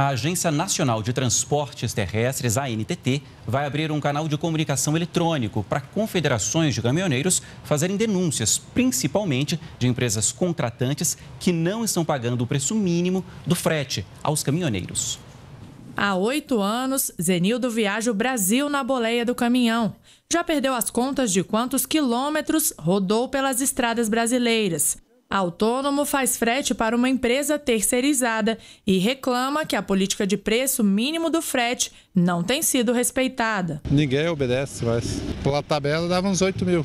A Agência Nacional de Transportes Terrestres, ANTT, vai abrir um canal de comunicação eletrônico para confederações de caminhoneiros fazerem denúncias, principalmente de empresas contratantes que não estão pagando o preço mínimo do frete aos caminhoneiros. Há oito anos, Zenildo viaja o Brasil na boleia do caminhão. Já perdeu as contas de quantos quilômetros rodou pelas estradas brasileiras. Autônomo faz frete para uma empresa terceirizada e reclama que a política de preço mínimo do frete não tem sido respeitada. Ninguém obedece mais. Pela tabela dava uns 8 mil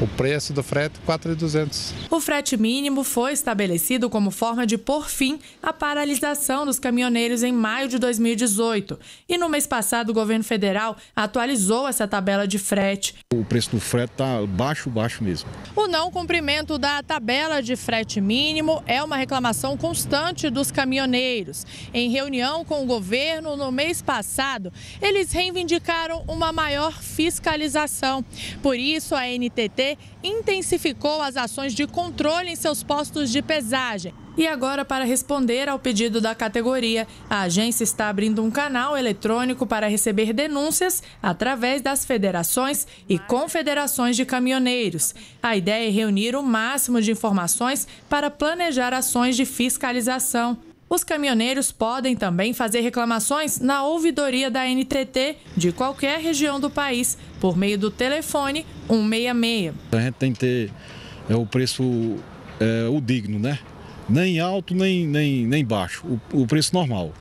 o preço do frete 4.200. O frete mínimo foi estabelecido como forma de pôr fim à paralisação dos caminhoneiros em maio de 2018. E no mês passado o governo federal atualizou essa tabela de frete. O preço do frete está baixo, baixo mesmo. O não cumprimento da tabela de frete mínimo é uma reclamação constante dos caminhoneiros. Em reunião com o governo no mês passado, eles reivindicaram uma maior fiscalização. Por isso a NTT intensificou as ações de controle em seus postos de pesagem. E agora, para responder ao pedido da categoria, a agência está abrindo um canal eletrônico para receber denúncias através das federações e confederações de caminhoneiros. A ideia é reunir o máximo de informações para planejar ações de fiscalização. Os caminhoneiros podem também fazer reclamações na ouvidoria da NTT de qualquer região do país por meio do telefone 166. A gente tem que ter é, o preço é, o digno, né? Nem alto, nem, nem, nem baixo, o, o preço normal.